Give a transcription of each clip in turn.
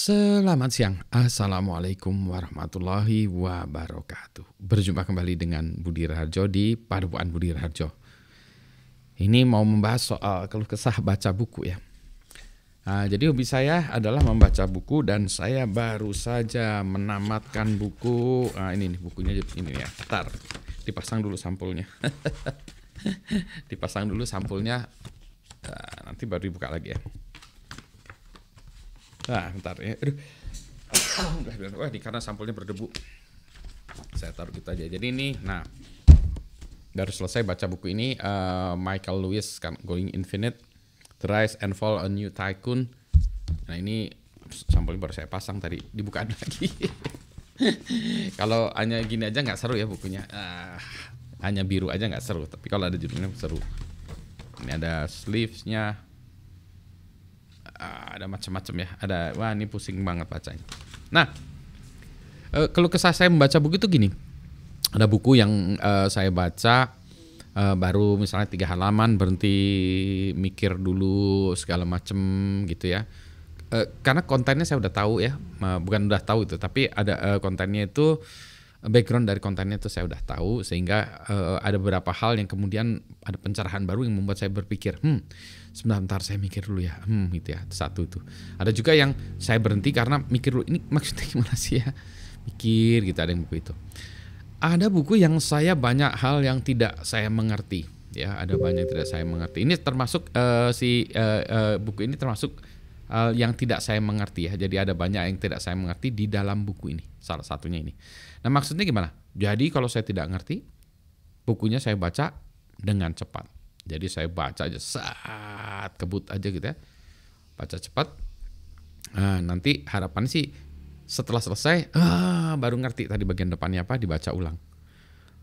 Selamat siang, Assalamualaikum warahmatullahi wabarakatuh Berjumpa kembali dengan Budi Raharjo di Paduan Budi Raharjo Ini mau membahas soal keluh kesah baca buku ya nah, Jadi hobi saya adalah membaca buku dan saya baru saja menamatkan buku nah, Ini nih bukunya ini ya, ntar dipasang dulu sampulnya Dipasang dulu sampulnya, ah, nanti baru dibuka lagi ya Nah, bentar ya. Aduh. Udah bilang, wah ini karena sampulnya berdebu. Saya taruh gitu aja. Jadi ini, nah, baru selesai baca buku ini uh, Michael Lewis kan Going Infinite, The Rise and Fall a New Tycoon. Nah ini sampulnya baru saya pasang tadi dibuka lagi. kalau hanya gini aja nggak seru ya bukunya. Uh, hanya biru aja nggak seru. Tapi kalau ada judulnya seru. Ini ada sleeves-nya, Ah, ada macam-macam ya. Ada wah ini pusing banget bacanya. Nah, eh, kalau kesah saya membaca buku itu gini. Ada buku yang uh, saya baca uh, baru misalnya tiga halaman berhenti mikir dulu segala macam gitu ya. Uh, karena kontennya saya udah tahu ya, uh, bukan udah tahu itu, tapi ada uh, kontennya itu background dari kontennya itu saya udah tahu sehingga uh, ada beberapa hal yang kemudian ada pencerahan baru yang membuat saya berpikir hmm sebentar saya mikir dulu ya hmm gitu ya satu itu ada juga yang saya berhenti karena mikir dulu ini maksudnya gimana sih ya mikir gitu ada yang buku itu ada buku yang saya banyak hal yang tidak saya mengerti ya ada banyak yang tidak saya mengerti ini termasuk uh, si uh, uh, buku ini termasuk uh, yang tidak saya mengerti ya. Jadi ada banyak yang tidak saya mengerti di dalam buku ini. Salah satunya ini. Nah maksudnya gimana? Jadi kalau saya tidak ngerti, bukunya saya baca dengan cepat. Jadi saya baca aja saat kebut aja gitu ya. Baca cepat. Nah, nanti harapan sih setelah selesai ah, baru ngerti tadi bagian depannya apa dibaca ulang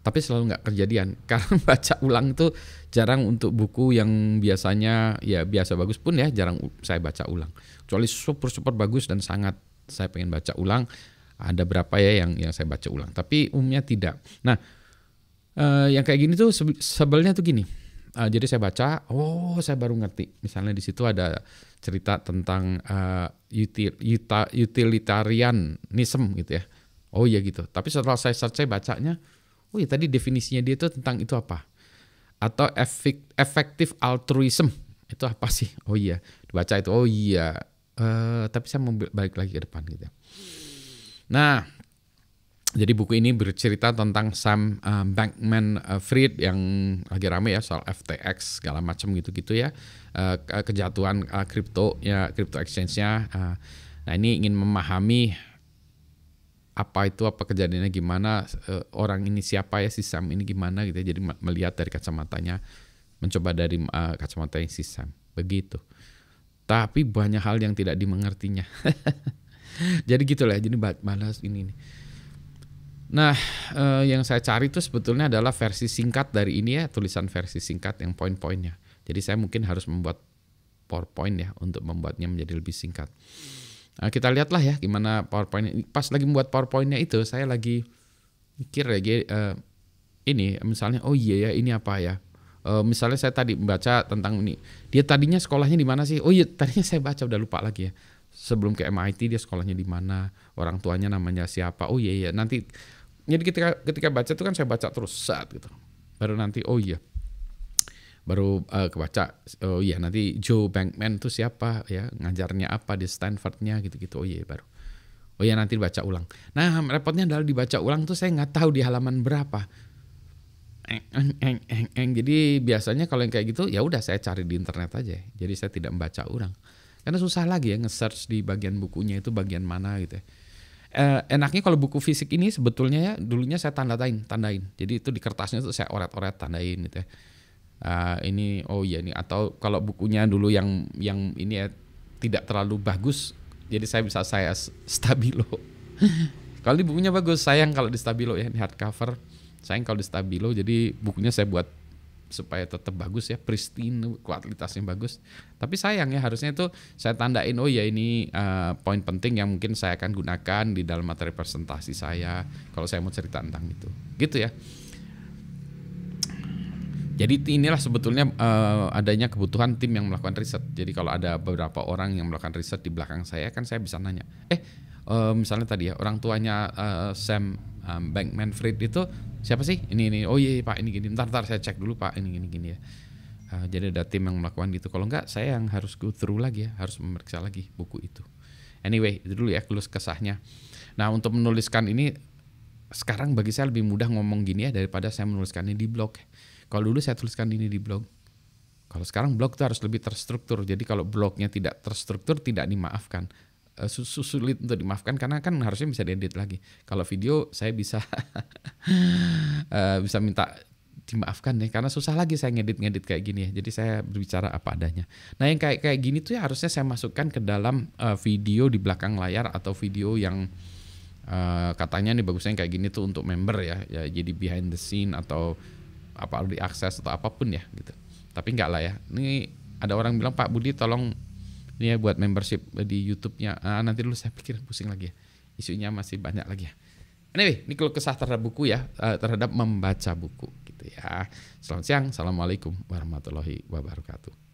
tapi selalu nggak kejadian karena baca ulang tuh jarang untuk buku yang biasanya ya biasa bagus pun ya jarang saya baca ulang kecuali super super bagus dan sangat saya pengen baca ulang ada berapa ya yang yang saya baca ulang tapi umumnya tidak nah eh, yang kayak gini tuh sebelnya tuh gini eh, jadi saya baca oh saya baru ngerti misalnya di situ ada cerita tentang uh, eh, util, utilitarianism gitu ya oh iya gitu tapi setelah saya search saya bacanya oh ya tadi definisinya dia itu tentang itu apa? Atau efektif altruisme itu apa sih? Oh iya, dibaca itu. Oh iya, uh, tapi saya mau balik lagi ke depan gitu. Ya. Nah, jadi buku ini bercerita tentang Sam um, Bankman eh, Fried yang lagi rame ya soal FTX segala macam gitu-gitu ya uh, kejatuhan kripto uh, ya kripto exchange-nya. Uh, nah ini ingin memahami apa itu apa kejadiannya gimana uh, orang ini siapa ya si Sam ini gimana gitu ya. jadi melihat dari kacamatanya mencoba dari uh, kacamata si Sam begitu tapi banyak hal yang tidak dimengertinya jadi gitulah jadi balas ini nih nah uh, yang saya cari itu sebetulnya adalah versi singkat dari ini ya tulisan versi singkat yang poin-poinnya jadi saya mungkin harus membuat PowerPoint ya untuk membuatnya menjadi lebih singkat. Nah, kita lihatlah ya gimana PowerPoint. Pas lagi membuat PowerPointnya itu saya lagi mikir lagi ya, uh, eh, ini misalnya oh iya ya ini apa ya. Uh, misalnya saya tadi membaca tentang ini. Dia tadinya sekolahnya di mana sih? Oh iya tadinya saya baca udah lupa lagi ya. Sebelum ke MIT dia sekolahnya di mana? Orang tuanya namanya siapa? Oh iya iya nanti jadi ketika ketika baca itu kan saya baca terus saat gitu. Baru nanti oh iya baru uh, kebaca oh iya nanti Joe Bankman tuh siapa ya ngajarnya apa di Stanfordnya gitu-gitu oh iya baru oh iya nanti dibaca ulang nah repotnya adalah dibaca ulang tuh saya nggak tahu di halaman berapa eng, eng, eng, eng, eng. jadi biasanya kalau yang kayak gitu ya udah saya cari di internet aja jadi saya tidak membaca ulang karena susah lagi ya nge-search di bagian bukunya itu bagian mana gitu ya. Eh, enaknya kalau buku fisik ini sebetulnya ya dulunya saya tandatain tandain jadi itu di kertasnya tuh saya oret-oret tandain gitu ya uh, ini oh ya ini atau kalau bukunya dulu yang yang ini ya tidak terlalu bagus jadi saya bisa saya stabilo kalau di bukunya bagus sayang kalau di stabilo ya ini hardcover sayang kalau di stabilo jadi bukunya saya buat supaya tetap bagus ya pristine kualitasnya bagus tapi sayang ya harusnya itu saya tandain oh ya ini uh, poin penting yang mungkin saya akan gunakan di dalam materi presentasi saya kalau saya mau cerita tentang itu gitu ya jadi inilah sebetulnya uh, adanya kebutuhan tim yang melakukan riset. Jadi kalau ada beberapa orang yang melakukan riset di belakang saya, kan saya bisa nanya, eh uh, misalnya tadi ya orang tuanya uh, Sam um, Bankman Fried itu siapa sih? Ini ini, oh iya iya pak ini gini, ntar ntar saya cek dulu pak ini gini gini ya. Uh, jadi ada tim yang melakukan itu. Kalau enggak saya yang harus go through lagi ya, harus memeriksa lagi buku itu. Anyway itu dulu ya kelus kesahnya. Nah untuk menuliskan ini sekarang bagi saya lebih mudah ngomong gini ya daripada saya menuliskannya di blog. Kalau dulu saya tuliskan ini di blog. Kalau sekarang blog itu harus lebih terstruktur. Jadi kalau blognya tidak terstruktur tidak dimaafkan. Eh, sulit untuk dimaafkan karena kan harusnya bisa diedit lagi. Kalau video saya bisa eh, bisa minta dimaafkan ya karena susah lagi saya ngedit-ngedit kayak gini ya. Jadi saya berbicara apa adanya. Nah, yang kayak kayak gini tuh ya harusnya saya masukkan ke dalam uh, video di belakang layar atau video yang uh, katanya nih bagusnya kayak gini tuh untuk member ya. Ya jadi behind the scene atau apa lu diakses atau apapun ya gitu tapi enggak lah ya ini ada orang bilang Pak Budi tolong ini ya buat membership di YouTube-nya ah, nanti dulu saya pikir pusing lagi ya isunya masih banyak lagi ya anyway ini kalau kesah terhadap buku ya eh, terhadap membaca buku gitu ya selamat siang assalamualaikum warahmatullahi wabarakatuh